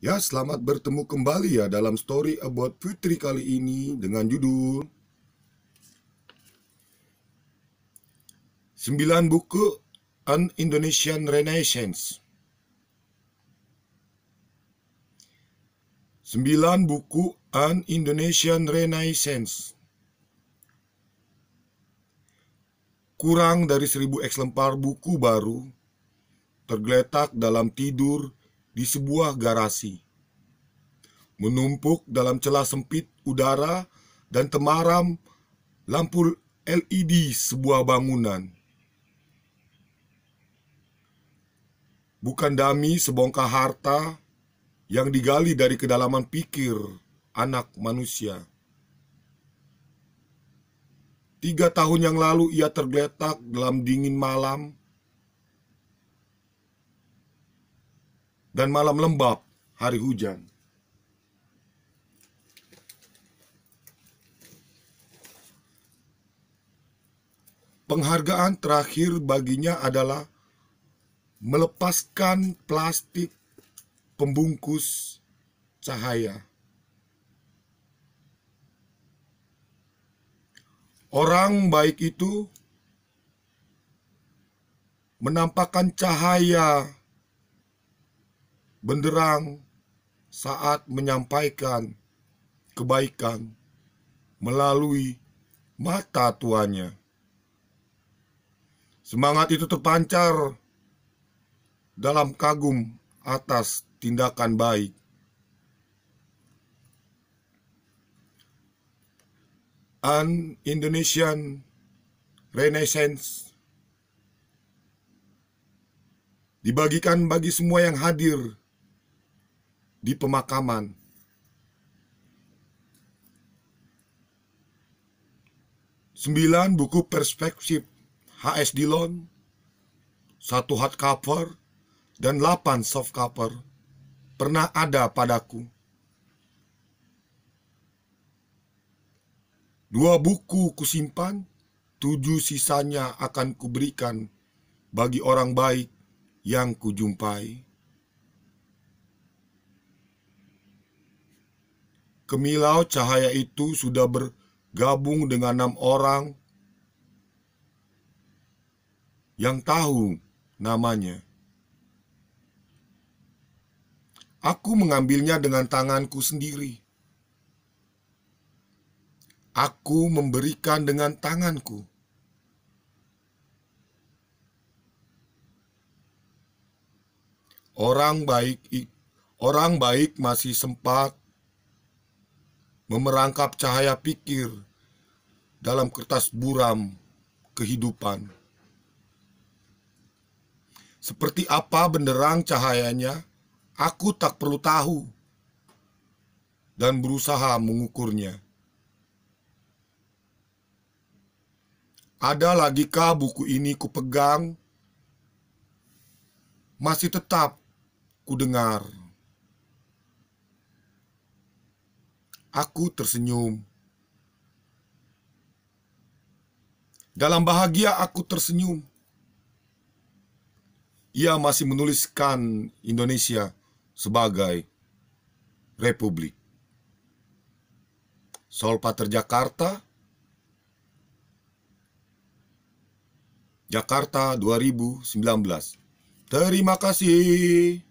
Ya, selamat bertemu kembali ya dalam story about Fitri kali ini dengan judul 9 buku An Indonesian Renaissance. 9 buku An Indonesian Renaissance. Kurang dari seribu eksemplar buku baru tergeletak dalam tidur di sebuah garasi. Menumpuk dalam celah sempit udara dan temaram lampu LED sebuah bangunan. Bukan dami sebongkah harta yang digali dari kedalaman pikir anak manusia. Tiga tahun yang lalu ia tergeletak dalam dingin malam dan malam lembab hari hujan. Penghargaan terakhir baginya adalah melepaskan plastik pembungkus cahaya. Orang baik itu menampakkan cahaya benderang saat menyampaikan kebaikan melalui mata tuannya. Semangat itu terpancar dalam kagum atas tindakan baik. An Indonesian Renaissance dibagikan bagi semua yang hadir di pemakaman. Sembilan buku perspektif H.S. Dillon, satu hard cover, dan delapan soft cover pernah ada padaku. Dua buku kusimpan, tujuh sisanya akan kuberikan bagi orang baik yang kujumpai. Kemilau cahaya itu sudah bergabung dengan enam orang yang tahu namanya. Aku mengambilnya dengan tanganku sendiri. Aku memberikan dengan tanganku. Orang baik orang baik masih sempat memerangkap cahaya pikir dalam kertas buram kehidupan. Seperti apa benderang cahayanya, aku tak perlu tahu dan berusaha mengukurnya. Ada lagi kah buku ini kupegang? Masih tetap kudengar. dengar aku tersenyum. Dalam bahagia aku tersenyum. Ia masih menuliskan Indonesia sebagai republik. Solpater Jakarta Jakarta 2019. Terima kasih.